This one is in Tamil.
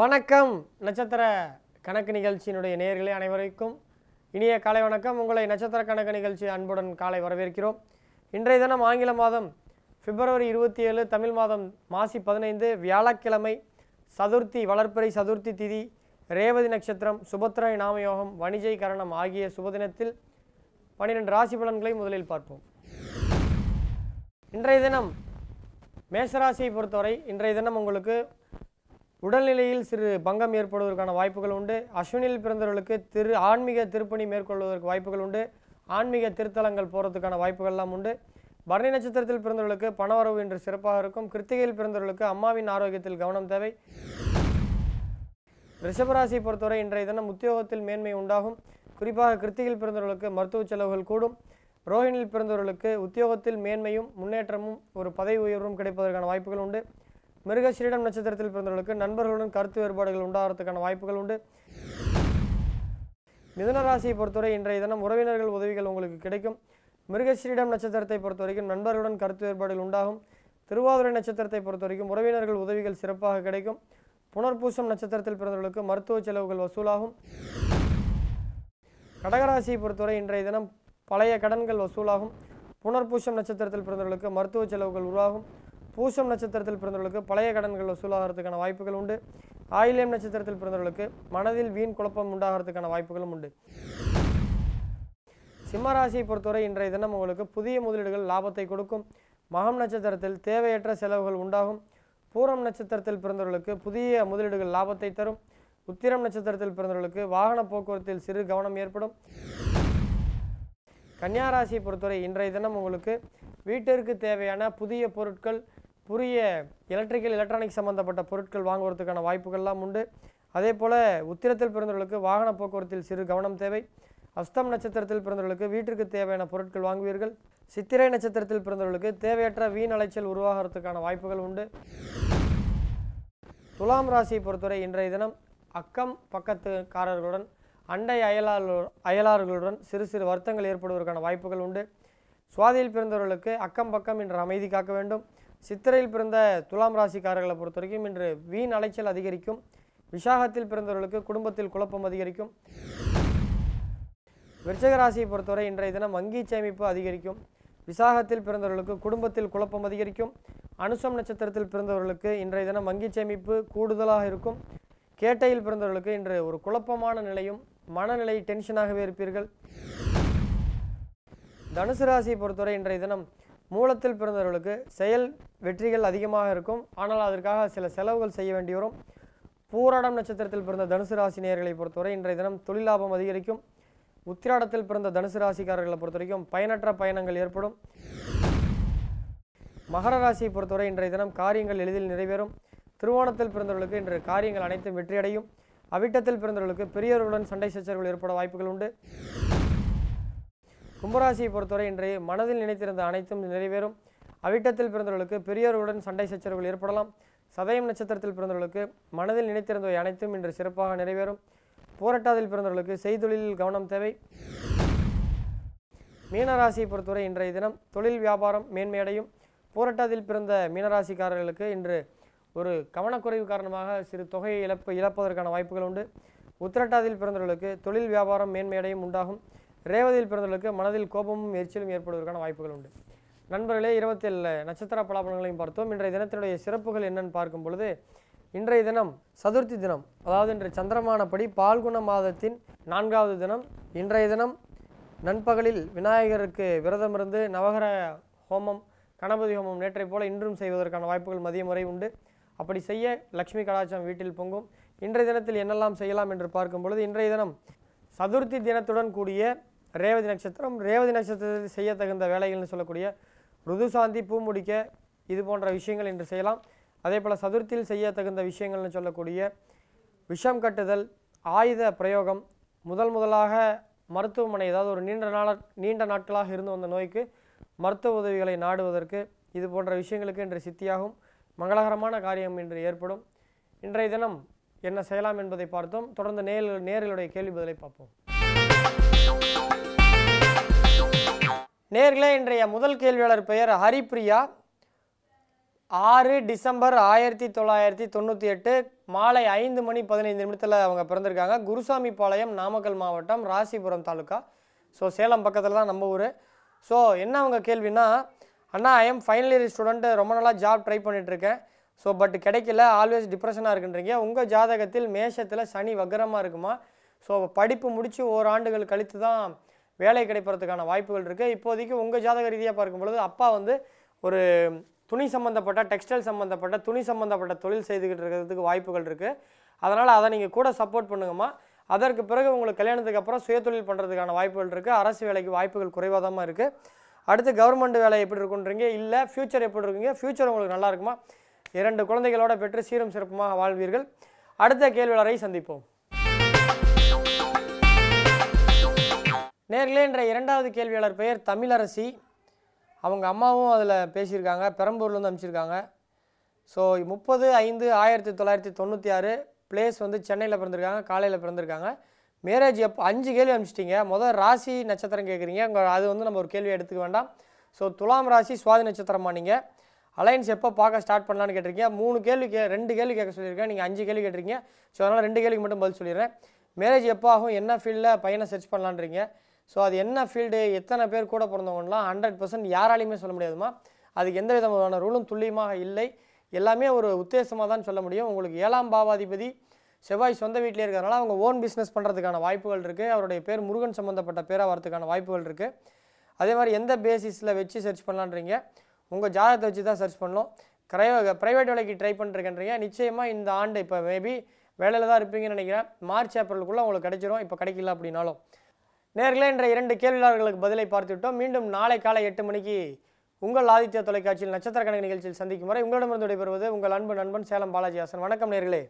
வணக்கம் நட்சத்திர கணக்கு நிகழ்ச்சியினுடைய நேர்களை அனைவருக்கும் இனிய காலை வணக்கம் உங்களை நட்சத்திர கணக்கு நிகழ்ச்சி அன்புடன் காலை வரவேற்கிறோம் இன்றைய தினம் ஆங்கில மாதம் பிப்ரவரி இருபத்தி ஏழு தமிழ் மாதம் மாசி பதினைந்து வியாழக்கிழமை சதுர்த்தி வளர்ப்பறை சதுர்த்தி திதி ரேவதி நட்சத்திரம் சுபத்ரா நாமயோகம் வணிஜை கரணம் ஆகிய சுபதினத்தில் பனிரெண்டு ராசி பலன்களை முதலில் பார்ப்போம் இன்றைய தினம் மேசராசியை பொறுத்தவரை இன்றைய தினம் உங்களுக்கு உடல்நிலையில் சிறு பங்கம் ஏற்படுவதற்கான வாய்ப்புகள் உண்டு அஸ்வினில் பிறந்தவர்களுக்கு திரு ஆன்மீக திருப்பணி மேற்கொள்வதற்கு வாய்ப்புகள் உண்டு ஆன்மீக திருத்தலங்கள் போகிறதுக்கான வாய்ப்புகள்லாம் உண்டு பரணி நட்சத்திரத்தில் பிறந்தவர்களுக்கு பணவரவு இன்று சிறப்பாக இருக்கும் கிருத்திகையில் பிறந்தவர்களுக்கு அம்மாவின் ஆரோக்கியத்தில் கவனம் தேவை ரிஷபராசியை பொறுத்தவரை இன்றைய தினம் உத்தியோகத்தில் மேன்மை உண்டாகும் குறிப்பாக கிருத்திகையில் பிறந்தவர்களுக்கு மருத்துவ செலவுகள் கூடும் ரோஹிணியில் பிறந்தவர்களுக்கு உத்தியோகத்தில் மேன்மையும் முன்னேற்றமும் ஒரு பதவி உயர்வும் கிடைப்பதற்கான வாய்ப்புகள் உண்டு மிருகஸ்ரீடம் நட்சத்திரத்தில் பிறந்தவர்களுக்கு நண்பர்களுடன் கருத்து வேறுபாடுகள் உண்டாகிறதுக்கான வாய்ப்புகள் உண்டு மிதுன ராசியை பொறுத்தவரை இன்றைய தினம் உறவினர்கள் உதவிகள் உங்களுக்கு கிடைக்கும் மிருகஸ்ரீடம் நட்சத்திரத்தை பொறுத்த வரைக்கும் நண்பர்களுடன் கருத்து வேறுபாடுகள் உண்டாகும் திருவாதிரை நட்சத்திரத்தை பொறுத்த வரைக்கும் உறவினர்கள் உதவிகள் சிறப்பாக கிடைக்கும் புனர்பூசம் நட்சத்திரத்தில் பிறந்தவர்களுக்கு மருத்துவ செலவுகள் வசூலாகும் கடகராசியை பொறுத்தவரை இன்றைய தினம் பழைய கடன்கள் வசூலாகும் புனர்பூசம் நட்சத்திரத்தில் பிறந்தவர்களுக்கு மருத்துவ செலவுகள் உருவாகும் பூசம் நட்சத்திரத்தில் பிறந்தவர்களுக்கு பழைய கடன்கள் வசூலாகிறதுக்கான வாய்ப்புகள் உண்டு ஆயிலியம் நட்சத்திரத்தில் பிறந்தவர்களுக்கு மனதில் வீண் குழப்பம் உண்டாகிறதுக்கான வாய்ப்புகளும் உண்டு சிம்மராசியை பொறுத்தவரை இன்றைய தினம் உங்களுக்கு புதிய முதலீடுகள் லாபத்தை கொடுக்கும் மகம் நட்சத்திரத்தில் தேவையற்ற செலவுகள் உண்டாகும் பூரம் நட்சத்திரத்தில் பிறந்தவர்களுக்கு புதிய முதலீடுகள் லாபத்தை தரும் உத்திரம் நட்சத்திரத்தில் பிறந்தவர்களுக்கு வாகன போக்குவரத்தில் சிறு கவனம் ஏற்படும் கன்னியாராசியை பொறுத்தவரை இன்றைய தினம் உங்களுக்கு வீட்டிற்கு தேவையான புதிய பொருட்கள் புரிய எலக்ட்ரிக்கல் எலக்ட்ரானிக் சம்மந்தப்பட்ட பொருட்கள் வாங்குவதற்கான வாய்ப்புகள்லாம் உண்டு அதே போல் உத்திரத்தில் பிறந்தவர்களுக்கு வாகன போக்குவரத்தில் சிறு கவனம் தேவை அஸ்தம் நட்சத்திரத்தில் பிறந்தவர்களுக்கு வீட்டிற்கு தேவையான பொருட்கள் வாங்குவீர்கள் சித்திரை நட்சத்திரத்தில் பிறந்தவர்களுக்கு தேவையற்ற வீண் அலைச்சல் உருவாகிறதுக்கான வாய்ப்புகள் உண்டு துலாம் ராசியை பொறுத்தவரை இன்றைய தினம் அக்கம் பக்கத்துக்காரர்களுடன் அண்டை அயலாளர் அயலாளர்களுடன் சிறு சிறு வருத்தங்கள் ஏற்படுவதற்கான வாய்ப்புகள் உண்டு சுவாதியில் பிறந்தவர்களுக்கு அக்கம் பக்கம் இன்று அமைதி காக்க வேண்டும் சித்திரையில் பிறந்த துலாம் ராசிக்காரர்களை பொறுத்த வரைக்கும் இன்று வீண் அலைச்சல் அதிகரிக்கும் விசாகத்தில் பிறந்தவர்களுக்கு குடும்பத்தில் குழப்பம் அதிகரிக்கும் விருச்சக ராசியை பொறுத்தவரை இன்றைய தினம் வங்கி சேமிப்பு அதிகரிக்கும் விசாகத்தில் பிறந்தவர்களுக்கு குடும்பத்தில் குழப்பம் அதிகரிக்கும் அனுசம் நட்சத்திரத்தில் பிறந்தவர்களுக்கு இன்றைய தினம் வங்கி சேமிப்பு கூடுதலாக இருக்கும் கேட்டையில் பிறந்தவர்களுக்கு இன்று ஒரு குழப்பமான நிலையும் மனநிலை டென்ஷனாகவே இருப்பீர்கள் தனுசு ராசியை பொறுத்தவரை இன்றைய தினம் மூலத்தில் பிறந்தவர்களுக்கு செயல் வெற்றிகள் அதிகமாக இருக்கும் ஆனால் அதற்காக சில செலவுகள் செய்ய வேண்டி வரும் பூராடம் நட்சத்திரத்தில் பிறந்த தனுசு ராசி நேர்களை பொறுத்தவரை இன்றைய தினம் தொழிலாபம் அதிகரிக்கும் உத்திராடத்தில் பிறந்த தனுசு ராசிக்காரர்களை பொறுத்தவரைக்கும் பயனற்ற பயணங்கள் ஏற்படும் மகர ராசியை பொறுத்தவரை இன்றைய தினம் காரியங்கள் எளிதில் நிறைவேறும் திருவோணத்தில் பிறந்தவர்களுக்கு இன்று காரியங்கள் அனைத்தும் வெற்றியடையும் அவிட்டத்தில் பிறந்தவர்களுக்கு பெரியவர்களுடன் சண்டை சச்சரவுகள் ஏற்பட வாய்ப்புகள் உண்டு கும்பராசியை பொறுத்தவரை இன்றைய மனதில் நினைத்திருந்த அனைத்தும் நிறைவேறும் அவிட்டத்தில் பிறந்தவர்களுக்கு பெரியோர்களுடன் சண்டை சச்சரவுகள் ஏற்படலாம் சதயம் நட்சத்திரத்தில் பிறந்தவர்களுக்கு மனதில் நினைத்திருந்தவை அனைத்தும் இன்று சிறப்பாக நிறைவேறும் போராட்டாதில் பிறந்தவர்களுக்கு செய்தொழிலில் கவனம் தேவை மீனராசியை பொறுத்தவரை இன்றைய தினம் தொழில் வியாபாரம் மேன்மையடையும் போராட்டத்தில் பிறந்த மீனராசிக்காரர்களுக்கு இன்று ஒரு கவனக்குறைவு காரணமாக சிறு தொகையை இழப்பு இழப்பதற்கான வாய்ப்புகள் உண்டு உத்திரட்டாதில் பிறந்தவர்களுக்கு தொழில் வியாபாரம் மேன்மையடையும் உண்டாகும் ரேவதியில் பிறந்தவர்களுக்கு மனதில் கோபமும் எரிச்சலும் ஏற்படுவதற்கான வாய்ப்புகள் உண்டு நண்பர்களே இருபத்தேழு நட்சத்திர பலாபலங்களையும் பார்த்தோம் இன்றைய தினத்தினுடைய சிறப்புகள் என்னன்னு பார்க்கும் பொழுது இன்றைய தினம் சதுர்த்தி தினம் அதாவது இன்று சந்திரமானப்படி பால்குண மாதத்தின் நான்காவது தினம் இன்றைய தினம் நண்பகலில் விநாயகருக்கு விரதம் இருந்து நவகர ஹோமம் கணபதி ஹோமம் நேற்றை போல இன்றும் செய்வதற்கான வாய்ப்புகள் மதிய முறை உண்டு அப்படி செய்ய லக்ஷ்மி கலாச்சாரம் வீட்டில் பொங்கும் இன்றைய தினத்தில் என்னெல்லாம் செய்யலாம் என்று பார்க்கும் பொழுது இன்றைய தினம் சதுர்த்தி தினத்துடன் கூடிய ரேவதி நட்சத்திரம் ரேவதி நட்சத்திரத்தில் செய்ய தகுந்த வேலைகள்னு சொல்லக்கூடிய ருதுசாந்தி பூ முடிக்க இது போன்ற விஷயங்கள் இன்று செய்யலாம் அதே போல் சதுர்த்தியில் செய்ய தகுந்த விஷயங்கள்னு சொல்லக்கூடிய விஷம் கட்டுதல் ஆயுத பிரயோகம் முதல் முதலாக மருத்துவமனை ஏதாவது ஒரு நீண்ட நாள நீண்ட நாட்களாக இருந்து வந்த நோய்க்கு மருத்துவ உதவிகளை நாடுவதற்கு இது போன்ற விஷயங்களுக்கு இன்று சித்தியாகும் மங்களகரமான காரியம் இன்று ஏற்படும் இன்றைய தினம் என்ன செய்யலாம் என்பதை பார்த்தோம் தொடர்ந்து நேரில் நேர்களுடைய கேள்வி பதிலை பார்ப்போம் நேர்களே இன்றைய முதல் கேள்வியாளர் பெயர் ஹரிப்ரியா ஆறு டிசம்பர் ஆயிரத்தி தொள்ளாயிரத்தி தொண்ணூற்றி எட்டு மாலை ஐந்து மணி பதினைந்து நிமிடத்தில் அவங்க பிறந்திருக்காங்க குருசாமி பாளையம் நாமக்கல் மாவட்டம் ராசிபுரம் தாலுக்கா ஸோ சேலம் பக்கத்தில் தான் நம்ம ஊர் ஸோ என்ன அவங்க கேள்வினா அண்ணா I am final year student ரொம்ப நாளாக ஜாப் ட்ரை பண்ணிகிட்ருக்கேன் ஸோ பட் கிடைக்கல ஆல்வேஸ் டிப்ரெஷனாக இருக்குன்றீங்க உங்கள் ஜாதகத்தில் மேஷத்தில் சனி வக்கரமாக இருக்குமா ஸோ படிப்பு முடித்து ஓராண்டுகள் கழித்து தான் வேலை கிடைப்பதற்கான வாய்ப்புகள் இருக்குது இப்போதைக்கு உங்கள் ஜாதக ரீதியாக பார்க்கும் பொழுது அப்பா வந்து ஒரு துணி சம்மந்தப்பட்ட டெக்ஸ்டைல் சம்மந்தப்பட்ட துணி சம்மந்தப்பட்ட தொழில் செய்துக்கிட்டு இருக்கிறதுக்கு வாய்ப்புகள் இருக்குது அதனால் அதை நீங்கள் கூட சப்போர்ட் பண்ணுங்கம்மா அதற்கு பிறகு உங்களுக்கு கல்யாணத்துக்கு அப்புறம் சுயதொழில் பண்ணுறதுக்கான வாய்ப்புகள் இருக்குது அரசு வேலைக்கு வாய்ப்புகள் குறைவாக தான் இருக்குது அடுத்து கவர்மெண்ட் வேலை எப்படி இருக்குன்றீங்க இல்லை ஃப்யூச்சர் எப்படி இருக்குங்க ஃப்யூச்சர் உங்களுக்கு நல்லா இருக்குமா இரண்டு குழந்தைகளோட பெற்று சீரும் சிறப்புமாக வாழ்வீர்கள் அடுத்த கேள்வியாளரை சந்திப்போம் நேர்களே என்ற இரண்டாவது கேள்வியாளர் பெயர் தமிழரசி அவங்க அம்மாவும் அதில் பேசியிருக்காங்க பெரம்பூர்லேருந்து அனுப்பிச்சிருக்காங்க ஸோ முப்பது ஐந்து ஆயிரத்தி தொள்ளாயிரத்தி தொண்ணூற்றி ஆறு பிளேஸ் வந்து சென்னையில் பிறந்திருக்காங்க காலையில் பிறந்திருக்காங்க மேரேஜ் எப்போ அஞ்சு கேள்வி அனுப்பிச்சிட்டிங்க முதல் ராசி நட்சத்திரம் கேட்குறீங்க உங்கள் அது வந்து நம்ம ஒரு கேள்வி எடுத்துக்க வேண்டாம் ஸோ துலாம் ராசி சுவாதி நட்சத்திரமா நீங்கள் அலையன்ஸ் எப்போ பார்க்க ஸ்டார்ட் பண்ணலான்னு கேட்டிருக்கீங்க மூணு கேள்வி கே ரெண்டு கேள்வி கேட்க சொல்லியிருக்கேன் நீங்கள் அஞ்சு கேள்வி கேட்டிருக்கீங்க ஸோ அதனால் ரெண்டு கேள்விக்கு மட்டும் பதில் சொல்லிடுறேன் மேரேஜ் எப்போ ஆகும் என்ன ஃபீல்டில் பையனை சர்ச் பண்ணலான்றீங்க ஸோ அது என்ன ஃபீல்டு எத்தனை பேர் கூட பிறந்தவங்கலாம் ஹண்ட்ரட் பர்சன்ட் யாராலையுமே சொல்ல முடியாதுமா அதுக்கு எந்த விதமான ரூலும் துல்லியமாக இல்லை எல்லாமே ஒரு உத்தேசமாக தான் சொல்ல முடியும் உங்களுக்கு ஏழாம் பாவாதிபதி செவ்வாய் சொந்த வீட்டிலே இருக்கிறதுனால அவங்க ஓன் பிஸ்னஸ் பண்ணுறதுக்கான வாய்ப்புகள் இருக்குது அவருடைய பேர் முருகன் சம்மந்தப்பட்ட பேராக வரதுக்கான வாய்ப்புகள் இருக்குது அதே மாதிரி எந்த பேசிஸில் வச்சு சர்ச் பண்ணலான்றீங்க உங்கள் ஜாதகத்தை வச்சு தான் சர்ச் பண்ணணும் கிரைவ ப்ரைவேட் வேலைக்கு ட்ரை பண்ணுறீங்கன்றீங்க நிச்சயமாக இந்த ஆண்டு இப்போ மேபி வேலையில் தான் இருப்பீங்கன்னு நினைக்கிறேன் மார்ச் ஏப்ரலுக்குள்ளே உங்களுக்கு கிடைச்சிரும் இப்போ கிடைக்கல அப்படின்னாலும் நேர்களே என்ற இரண்டு கேள்வியாளர்களுக்கு பதிலை பார்த்துவிட்டோம் மீண்டும் நாளை காலை எட்டு மணிக்கு உங்கள் ஆதித்ய தொலைக்காட்சியில் நட்சத்திர கணக்கு நிகழ்ச்சியில் சந்திக்கும் வரை உங்களிடமிருந்து விடைபெறுவது உங்கள் அன்பு நண்பன் சேலம் பாலாஜி ஹாசன் வணக்கம் நேர்களே